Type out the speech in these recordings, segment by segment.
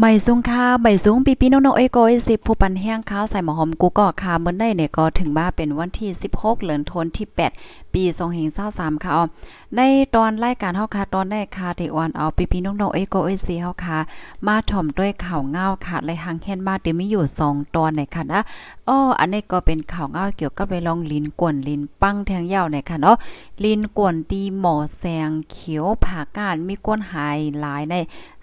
หม่สูงค่าใบสูงปีปีน้องเอยโกอสิบผู้ปันแห้งข้าวใส่หมอหอมกูก็ค่ะเมื่อได้เนี่ยก็ถึง บ้า เป็นวันที่ 16 เหลือนทนที่ 8 ปีทรงเหงเศร้าสามค่ะออในตอนรายการเฮาค่ะตอนได้ค่ะที่ออนเอาปีปีน้องเอยโกอสิเฮาค่ะ มาถ่อมด้วยข่าวเงาค่ะเลยหังแฮงมาเดี๋ยวมีอยู่ 2 ตอนในค่ะนะอ้ออันนี้ก็เป็นข่าวเงาเกี่ยวกับไปลองลินกวนลินปังแทงยาวในค่ะเนาะลินกวนตีหมอแสงเขียวผาการมีก้นหายหลายใน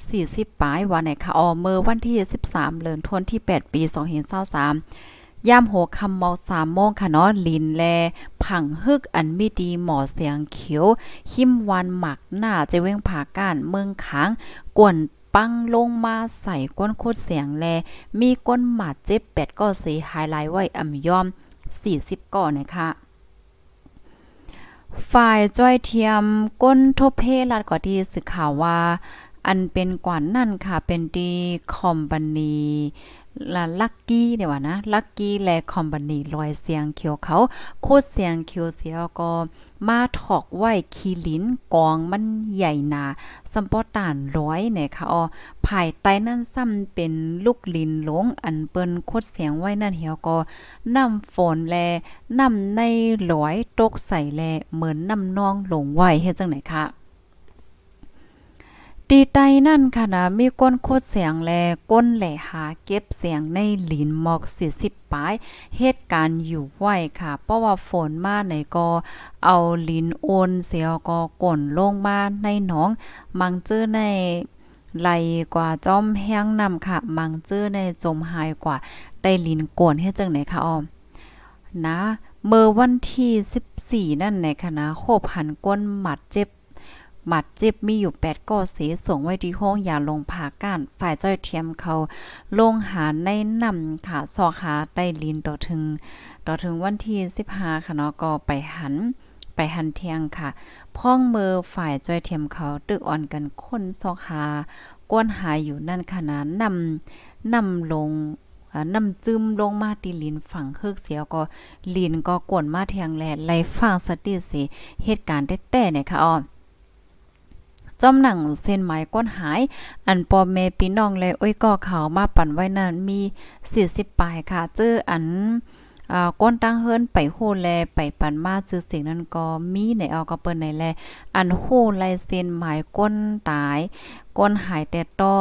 40ปลายวันในค่ะออเมื่อวันที่13เดือนธันวาคมีปี2 0 2 3ย่ามโหคำเมาสามโมงค่ะเนาะลินแลผังฮึกอันมีดีหมอเสียงเขียวหิมวันหมักหน้าจะเว้งผาก้านเมืองค้างกวนปังลงมาใส่ก้นโคตรเสียง แล มีก้นหมาดเจ็บแปดก็เสียไายลท์ ไว้อำยอม40ก่อนะคะฝ่ายจ้อยเทียม ก้นทบเพลัดกว่าที่ สึกข่าวว่า อันเป็น กว่านั่นค่ะเป็นดีคอมบันีลาลักกี้เนี่ยว่านะ ลักกี้และคอมบานีลอยเสียงเขียวเขา โคตรเสียงเขียวเสียวก็มาถอกไหวคีลินกองมันใหญ่หนา สัมปอตานร้อยเนี่ยค่ะอ๋อภายใต้นั่นซ้ำเป็นลูกลินหลง อันเปิ้นโคตรเสียงไว้ นั่นเหี่ยวก็ น้ำฝนแล น้ำในร้อย ตก ใส่แลเหมือน น้ำนองหลงไหวเฮ็ดจังไหนคะตีไตนั่นค่ะนะมีก้นโคดเสียงแลก้นแหลหาเก็บเสียงในหลินหมอก40ปลาย เหตุการณ์อยู่ไหวค่ะ เพราะว่าฝนมาในก็เอาหลินโอน เสียก็ก่นลงมาในหนอง มังเจอในไหลกว่าจ้อมแห้งนำค่ะมังเจอในจมหายกว่าได้ลินก่นฮหดจังไหนค่ะออมนะเมื่อวันที่ 14 นั่นใหนคณะนะโคบหันก้นหมัดเจ็บหมัดเจ็บมีอยู่แปดกอเสส่งไว้ที่ห้องอย่าลงผ่าก้านฝ่ายจ้อยเทียมเขาลงหาในนำค่ะซอกหาใต้ลินต่อถึง ต่อถึงวันที่สิบห้าค่ะเนาะก็ไปหัน ไปหันเทียงค่ะพ่องเมอฝ่ายจ้อยเทียมเขาตึกอ่อนกันคนซอกหาก้นหายอยู่นั่นขนาดนำนำลงน้ำจึมลงมาตีลินฝั่งเฮือกเสียวก็ลินก็กวนมาเทียงแลไล่ฟ้งสติสิเหตุการณ์แต่ๆเนี่ยค่ะอ๋อจอมหนังเส้นไหมก้นหาย อันปอเมปีน้องและอ้อยก่อเขาวมาปั่นไว้นั่นมี40ปลายค่ะเจออันก้นตั้งเฮิรนไปโหแลไปปั่นมาจือเสียงนั้นก็มีในเอาก็เปิ้นในแลอันโหไลยเส้นหมายก้นตาย ก้นหายแต่ต่อ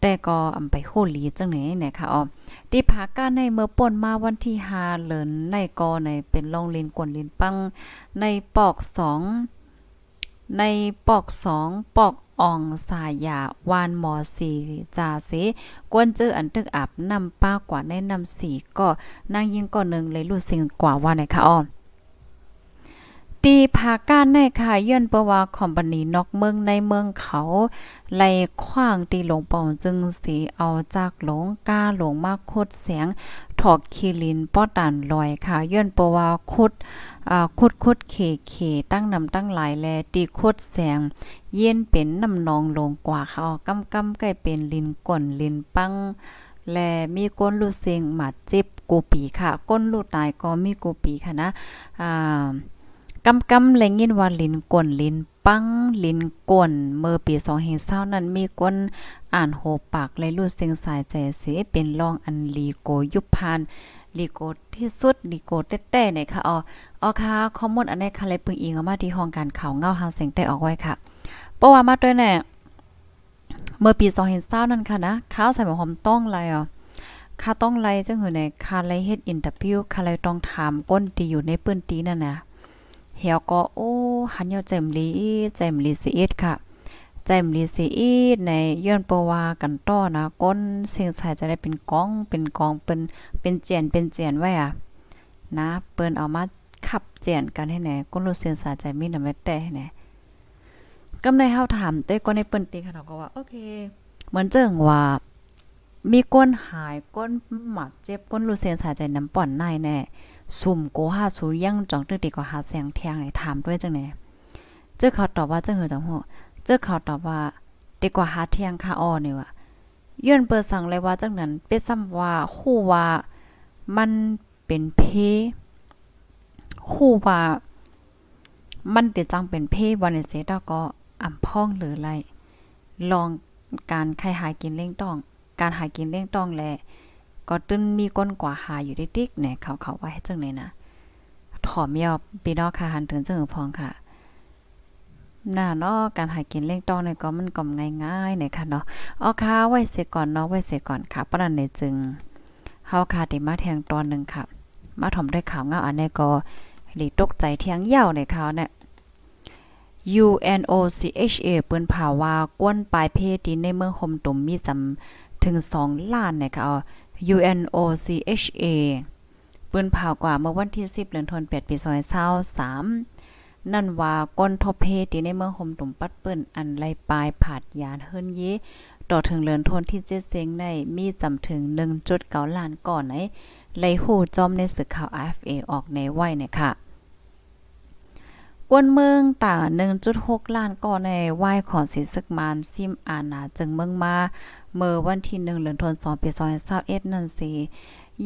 แต่ก็อำไปโหลีจังไหนเนะคะอ๋อที่พาก้าในเมื่อป่นมาวันที่5เหลินในกอในเป็นลองเลนกวนเินปังในปอก2ในปอกสองปอกอ่องสายาวานหมอสีจาเสกวนเจออันตึกอับนำป้ากว่าในนำสีก็นางยิงก่อนหนึ่งเลยรูดสิ่งกว่าว่าไหนคะอ้อตีพาก้านในค่ะย่นปว่าคอมพานีนอกเมืองในเมืองเขาไล่ขว้างตีหลงปองจึงสีเอาจากหลงก้าหลงมากโคดเสียงถอกคีลินป้อตันลอยค่ะย่นปว่าคดอ่าคดคดเขเข ตั้งนำตั้งหลายแลตีโคดเสียงเย็นเป็นน้ำนองลงกว่าเขากากาใกล้เป็นลินก่นลินปังและมีก้นลูเสียงมาเจ็บกูปีค่ะก้นลูตายก็มีกูปีค่ะนะ อ่ากำกำแลงยินว่าลิ้นก่นลิ้นปังลิ้นก่นเมื่อปี2เ2 0นั้นมีคนอ่านโหปากเลยรู้เสียงสายใจเสเป็นรองอันลีโกยุพานลีโกที่สุดลีโกเต้ๆเนี่ยค่ะอ๋ออ๋อค่ะข้อมูลอันนี้ค่ะเลยปึงอิงออกมาที่ห้องการข่าวเงาหางเสียงได้ออกไว้ค่ะเพราะว่ามาด้วยแน่เมื่อปี2เ2 0นั้นค่ะนะข้าวใส่หมอมต้องไรอ๋อคาต้องไรจังหือไหนค่าไรเฮ็ดอินเตอร์วิวคาไรต้องถามก้นตีอยู่ในปื้นตีนั่นน่ะเหี่ยวก็โอ้หันเหี่แจ่มลีแจ่มลีสีอดค่ะจมลีสีอีในย้อนปวากันต้อนะก้นเสียงสายจะได้เป็นกองเป็นกองเป็นเป็นเจียนเป็นเจียนไว้อ่ะนะ เปิ้นเอามาขับเจียนกันให้แหนก้นรู้เสียงสายใจมีน่ะแม่แต่ให้แหนก็ในเฮาถามเต้ก็ในเปิ้นตีค่ะเราก็ว่าโอเค เหมือนเจิงว่ามีก้นหายก้นหมัดเจ็บก้นรูเซนสายใจน้ำป่อนในแน่สุ่มโกหาสูยังจองตึกดิก็่าหาแสงเทียงไหนถามด้วยจังไหนเจ้าเขาตอบว่าเจ้าเหือจังหัวเจ้าเขาตอบว่าดีกว่าหาเทียงคาอ้อนี่ว่ะย้อนเปิดสั่งเลยว่าจังนั้นเป็ดซ้ำว่าคู่ว่ามันเป็นเพ คู่ว่ามันติดจังเป็นเพวันเซตก็อ่ำพ่องหรือไรลองการใครหายกินเล่งต้องการหากินเลี้ยงต้องแลก็ตึ้นมีก้นกว่าหาอยู่ดิติ๊กเนี่ยเขาเขาไว้จังเลยนะถอมยอบปีนอกค่ะหันถึงเจ้าพองค่ะน่าเนาะการหากินเลี้ยงต้องเนี่ยก็มันก็ง่ายๆเนี่ยค่ะเนาะ๋อค่ะไว้เสียก่อนเนาะไว้เสียก่อนค่ะประนันเนี่ยจึงเฮาค่ะติมาแทงตอนหนึ่งค่ะ มาถอมด้วยข่าวเงาอันนี้ก็หลีตกใจเทียงเย่าในเขาเนี่ย UNOCHA ปืนผาวากวนปลายเพศดินในเมืองฮมตุ่มมีจำถึง 2ล้าน นะคะเอา UNOCHA ปืนเผากว่าเมื่อวันที่ 10เดือนธันวาคมปี2023นั่นว่าก้นทบเพทีในเมืองห่มตุ่มปัดเปิ้น อันไลปลายผาดยานเฮิรนเยต่อถึงเลือนทนที่เจ๊เซงในมีจำถึง 1.9ล้านก่อนไหนไลหูจอมในสึกข่าว AFA ออกในไว้เนี่ยค่ะกวนเมืองต่า1.6 ล้านก่อในไหว้ของศินสึกมานซิมอานาจึงเมืองมาเมื่อวันที่1เดือนธันวาคมปี2021นั่นสิ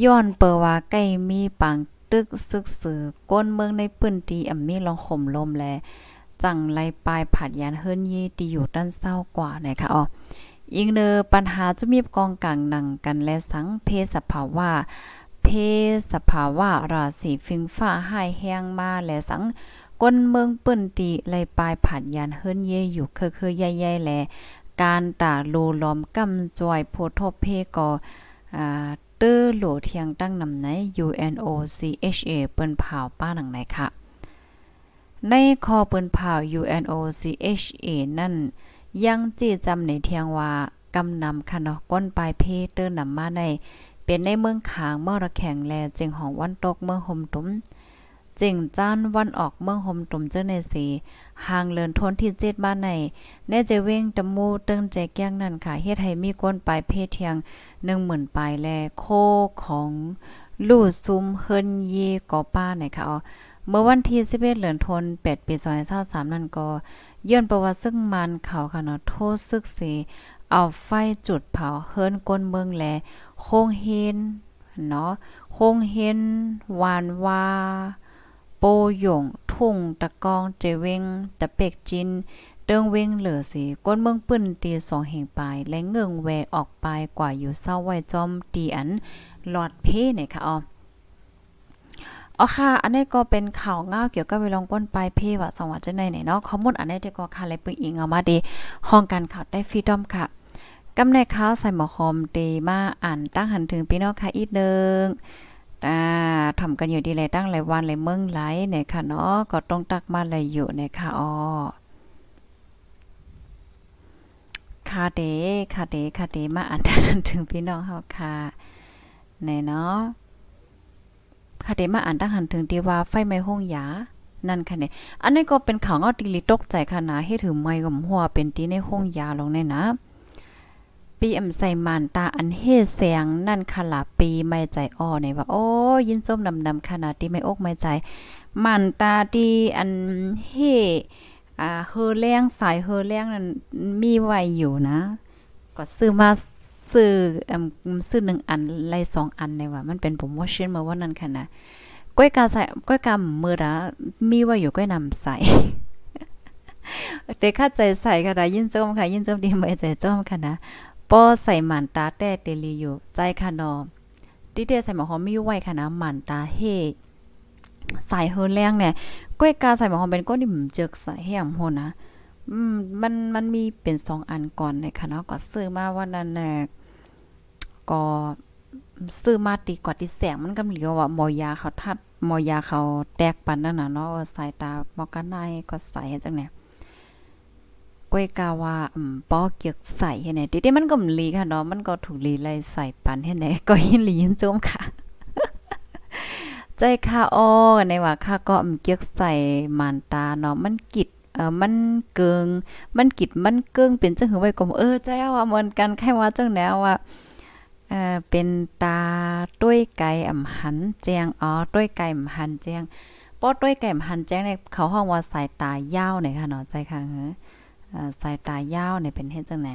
ย้อนเปว่าใกล้มีปังตึกซึกสือก้นเมืองในพื้นที่อ่ำมีลองห่มลมแลจังไลปลายผัดยานเฮิรนยี่ตีอยู่ด้านเศร้ากว่านะคะอ๋อยิงเนอปัญหาจุมีกองกลางหนังกันและสังเพสภาวะเพสภาวะราศีฟิงฟ้าให้แห้งมาและสังก้นเมืองเปิ้นตีไลปลายผ่านยาน เฮิรนเยอยู่คือคือใหญ่ๆแหลการตาโลล้อมกำจอยโพทบเพก็อ่าเตอร์โหลเทียงตั้งนำใน UNOCHA เปิ้นเผาป้าหนังไหนคะในคอเปิ้นเผา UNOCHA นั่นยังจี้จำในเทียงว่ากำนำค่ะเนาะก้นปลายเพเตอร์นำมาในเป็นในเมืองขางเมื่อระแข็งแลจึงหองวันตกเมื่อห่มตุ้มเจิงจ้านวันออกเมืองห่มตุ่มเจ้าในสีหางเลินทนที่เจ็ดบ้านใน แน่ใจเว้งตะมูเติงใจแก้งนั่นค่ะ เฮ็ดให้มีก้นปลายเพเทียงหนึ่งหมื่นปลายแล โคของ ลู่ซุมเฮินเยกอป้าไหนค่ะอ๋เมื่อวันที่11เหลือนทน8ปดปีาสามนั่นก็ยื่อนประวัติซึ่งมันเขาค่ะเนาะ โทษซึกเีเอาไฟจุดเผาเฮิรนก้นเมืองแลโคงเฮนเนาะ โคงเฮนหวานวาโปโยงทุ่ง ตะกองเจเวงตะเป็กจินเติงเวงเหลือสีก้นเมืองปื้นตีสองแห่งปลาย และเงืองแว ออกปลายกว่าอยู่เศร้าไว้จอมตีอันหลอดเพ่หนค่ะอ๋ออค่ะ อันนี้ก็เป็นข่าวเงาเกี่ยวกับเวลองก้นปลายเพ่ว่าสังวัดจะในไหนเนาะข้อมูลอันนี้ที่ก็ค่ะเลยปึงอิงเอามาดีห้องการข่าวได้ฟรีดอมค่ะกาในข่าวใส่หมอคอมเตมาอ่าน ตั้งหันถึงพี่น้องค่ะอีกหนึ่งอ่าทำกันอยู่ดีเลยตั้งหลายวันเลยเมืองไหลเนี่ยค่ะเนาะก็ต้องตักมาเลยอยู่เนี่ยค่ะอ๋อคาเดคาเดคาเดมาอ่านถึงพี่น้องเฮาค่ะในเนาะคาเดมาอ่านตั้งหันถึงที่ว่าไฟไม่ห้องยา นั่นค่ะเนี่ยอันนี้ก็เป็นข่าวเงาติลิตกใจค่ะนะให้ถือไม่กับหัวเป็นตีในห้องยาลงในนะปีอำใส่มานตาอันเฮเสียงนั่นคลาปีไม่ใจอ้อในว่า โอ้ ยินส้มดำๆขนาดที่ไม่อกไม่ใจมันตาดีอันเฮอ่าเฮอแรงสายเฮอแรงนั้นมีไว้อยู่นะ ก็ซื้อมาซื้ออซื้อหนึ่งอันไล่สองอันเนยว่า มันเป็นโปรโมชั่นมาว่านั้นค่ะนะก้อยกาใส่ก้อยกำมือดะมีไว้อยู่ก้อยนำใส่เด็กข้าใจใส่ค่ะนะยินจมค่ะ ยินจมดีไม่ใจจมค่ะนะป้อใส่หมันตาแต่เตลีอยู่ ใจค่ะนอมติเตใส่หมอหอมมีไว้ค่ะนะหมันตาเฮใส่เฮือแรงเนี่ยก้วยกาใส่หมอหอมเป็นก้นนิ่มเจอกใส่แห้งโหนะอืมมันมันมีเป็นสองอันก่อนเลยค่ะเนาะก็ซื้อมาวันนั้นน่ะก็ซื้อมาตีกว่าที่แสง มันกำเหลียวอ่ะหมอยาเขาทัดหมอยาเขาแตกปันนั่นน่ะเนาะสายตามอกันานก็ใส่จังเนี่ยก้วยกาว่าอืมป้อเกียกใส่เห็นไหนดิเดมันก็มลีค่ะเนาะมันก็ถูกลีไลใส่ปันเห็นไหนก็ยินลียินจมค่ะ ใจค่าอ้อในว่าค่าก็อืมเกียกใส่มานตาเนาะมันกิดเออมันเกิงมันกิดมันเกิงเป็นจังหือไว้ก็เออใจว่าเหมือนกันแค่ว่าจังแนวว่าเออเป็นตาต้วยไก่อ่ำหันแจง อ๋อต้วยไก่อ่ำหันแจงป้อต้วยไก่อ่ำหันแจงเนี่ยเขาห้องว่าสายตายาวหนค่ะเนาะใจค่ะเฮ้อสายตายาวเนี่ยเป็นเฮ็ดจังไหน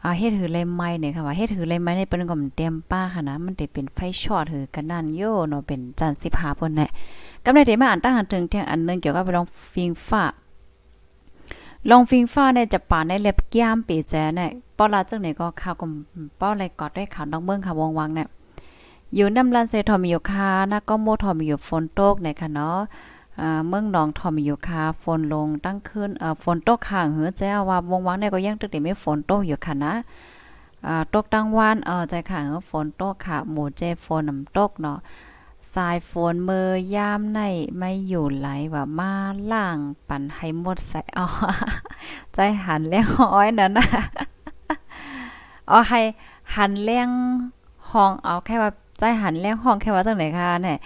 เอาเฮ็ดหือลรไม้เนี่ยค่ะว่าเฮ็ดหือลรไม้เนี่ยเป็นกลมัมเตรียมป้าค่ะนะมันจะเป็นไฟช็อตหือกรนนั่นโยเนาะเป็นจันสิบหาเพนแหละก็ใไทีไมาอ่านตั้งหันถึงเที่ยงอันนึงเกี่ยวกับลองฟิงฟ้าลองฟิงฟ้าเนี่ยจะป่าในเล็บแก้มปีแจเนี่ยป้อลาจังไหนก็ข้าวกลมป้อไรกอดได้ข่าวน้องเมืองค่ะวงวังเนี่ยอยู่น้ำรันเซทอมิโยคานะก็โมทอมิโยอนโตกเนค่ะเนาะเมืองหนองทอมอยู่ค่ะฝนลงตั้งขึ้นฝนตกห่างเหือแจ้ว่า วงวังเนี่ยก็ยังตึกเดี๋ยไม่ฝนตกอยู่ค่ะนะตกตั้งวัน เออใจค่ะเออฝนตกค่ะ หมูเจฝนน้ำตกเนาะสายฝนเมือยามในไม่อยู่ไหลว่ามาล่างปั่นให้หมดใส่อ๋อใจหันแล้งห้อยนั่นนะอ๋อให้หันแล้งห้องเอาแค่ว่าใจหันแล้งห้องแค่ว่าจังไหนคะเนี่ย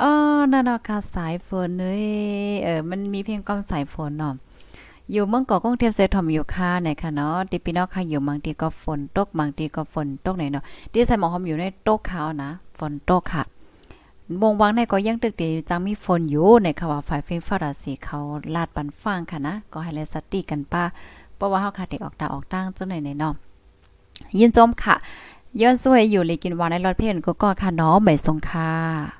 เออนานคาสายฝนเล้ยเออ มันมีเพียงกลองสายฝนเนาะ อยู่เมืองเกาะกรุงเทพเซทอมอยู่ค่ะไหนค่ะเนาะ ติพี่น้องค่ะอยู่บางทีก็ฝนตกบางทีก็ฝนตกไหนเนาะที่ใส่หมอหอมอยู่ในตกขาวนะ ฝนตกค่ะวงวังในก็ยังตึกเดียวจังมีฝนอยู่ในค่ะว่าฝ่ายฟิงฟ้าราศีเขาลาดปันฟังค่ะนะ ก็ให้เลสติกันป้าเพราะว่าเฮาค่ะได้ออกตาออกตั้งจังไหนในเนาะ ยินจมค่ะ ย้อนสวยอยู่เลยกินวานในรถเพ่นก็ก็ค่ะเนาะใบสงค่ะ